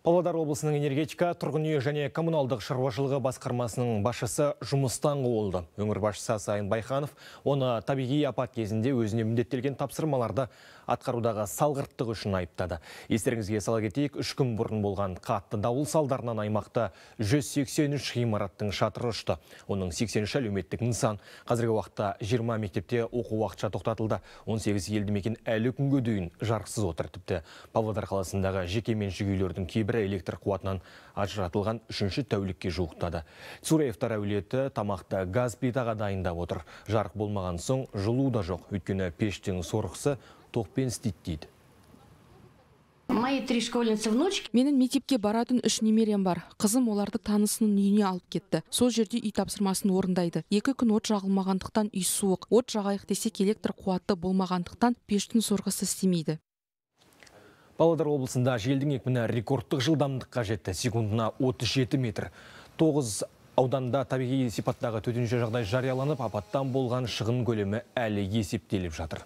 Павлодар облысының энергетика, тұрғын үй және коммуналдық шаруашылығы басқармасының басшысы жұмыстан қуылды. Өңір басшысы Сайын Байханов оны табиғи апат кезінде өзіне міндеттелген тапсырмаларды атқарудағы салғырттық үшін айыптады. Естеріңізге сала кетейік, үш күн бұрын болған қатты дауыл салдарынан аймақта 183 ғимараттың шатыры ұшты. Оның 83 әлеуметтік нысан қазіргі уақытта 20 мектепте оқу уақытша тоқтатылды. 18 елді мекен әлі күнге дейін жарықсыз отыр тіпті. Павлодар қаласындағы жеке меншік үйлердің бір электр қуатынан ажыратылған үшінші тәулікке жуықтады. Цуреевтар әулеті тамақты газ плитаға дайындап отыр. Жарық болмаған соң жылу да жоқ. Өйткені пештің сорықсы тоқпен істейді дейді. Менің мектепке баратын үш немерем бар. Қызым оларды танысының үйіне алып кетті. Сол жерде үй тапсырмасын орындайды. Екі күн от жағылмағандықтан үй суық. От жағайық десек электр қуаты болмағандықтан пештің сорғысы істемейді. Павлодар облысында желдің екпіні рекордтық жылдамдыққа жетті. Секундына 37 метр. 9 ауданда табиғи сипаттағы төтенше жағдай жарияланып, апаттан болған шығын көлемі әлі есептеліп жатыр.